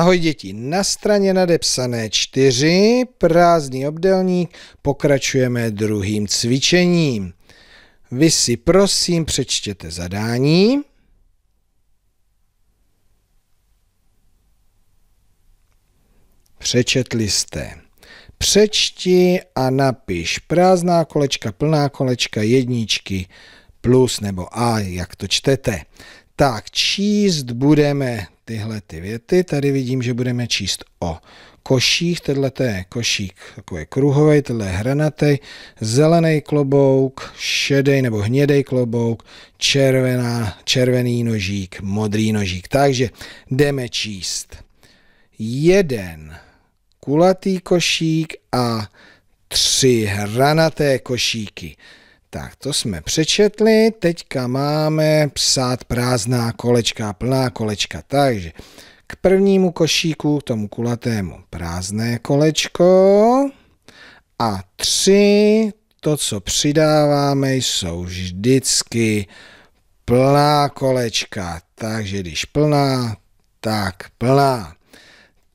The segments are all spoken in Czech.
Ahoj děti, na straně nadepsané čtyři prázdný obdelník, pokračujeme druhým cvičením. Vy si prosím přečtěte zadání. Přečetli jste. Přečti a napiš prázdná kolečka, plná kolečka, jedničky, plus nebo a, jak to čtete. Tak číst budeme tyhle ty věty. Tady vidím, že budeme číst o koších. Tenhle je košík takový kruhový, tenhle je hranatý, zelený klobouk, šedý nebo hnědý klobouk, červená, červený nožík, modrý nožík. Takže jdeme číst. Jeden kulatý košík a tři hranaté košíky. Tak, to jsme přečetli, teďka máme psát prázdná kolečka, plná kolečka, takže k prvnímu košíku, k tomu kulatému, prázdné kolečko a tři, to, co přidáváme, jsou vždycky plná kolečka, takže když plná, tak plná.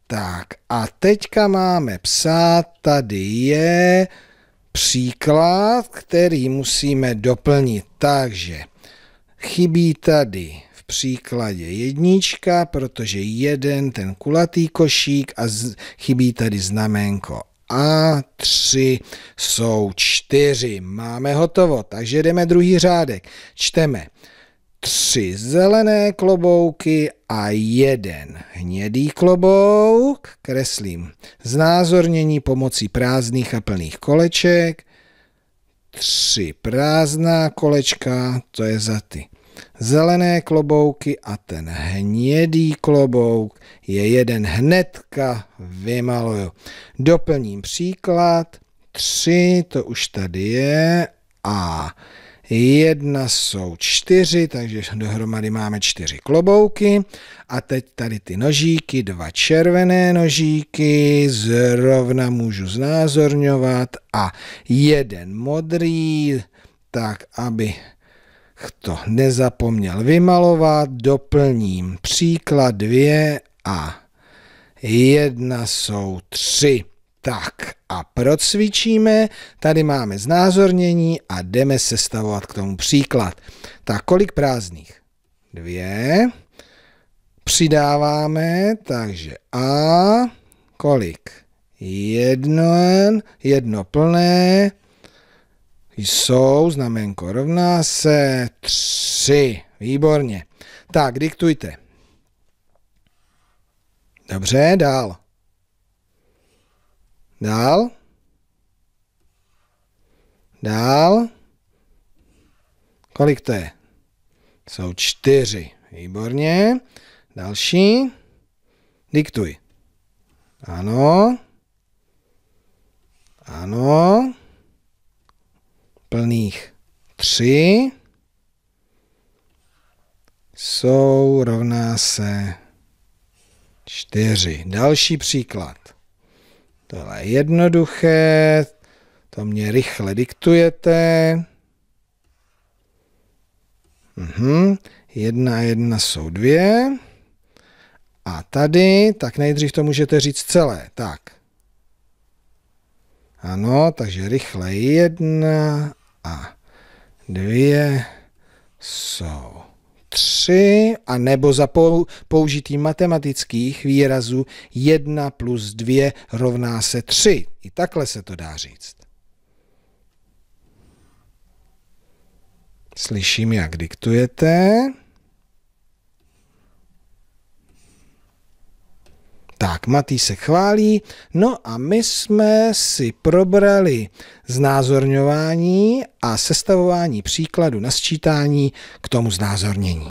Tak a teďka máme psát, tady je příklad, který musíme doplnit. Takže chybí tady v příkladě jednička, protože jeden ten kulatý košík a z, chybí tady znamenko a tři jsou čtyři. Máme hotovo, takže jdeme druhý řádek. Čteme tři zelené klobouky a jeden hnědý klobouk, kreslím znázornění pomocí prázdných a plných koleček, tři prázdná kolečka, to je za ty zelené klobouky a ten hnědý klobouk je jeden hnedka vymaluju. Doplním příklad, tři, to už tady je, a Jedna jsou čtyři, takže dohromady máme čtyři klobouky. A teď tady ty nožíky, dva červené nožíky, zrovna můžu znázorňovat a jeden modrý, tak aby to nezapomněl vymalovat, doplním příklad dvě a jedna jsou tři. Tak a procvičíme, tady máme znázornění a jdeme sestavovat k tomu příklad. Tak kolik prázdných? Dvě. Přidáváme, takže A, kolik? Jedno, jedno plné, jsou, znamenko rovná se tři. Výborně. Tak, diktujte. Dobře, dál. Dál. Dál. Kolik to je? Jsou čtyři. Výborně. Další. Diktuj. Ano. Ano. Plných tři. Jsou rovná se čtyři. Další příklad. Tohle je jednoduché, to mě rychle diktujete. Mhm. Jedna a jedna jsou dvě. A tady, tak nejdřív to můžete říct celé. Tak. Ano, takže rychle jedna a dvě jsou 3 a nebo za použití matematických výrazů 1 plus 2 rovná se 3. I takhle se to dá říct. Slyším, jak diktujete. Tak, Matý se chválí. No a my jsme si probrali znázorňování a sestavování příkladu na sčítání k tomu znázornění.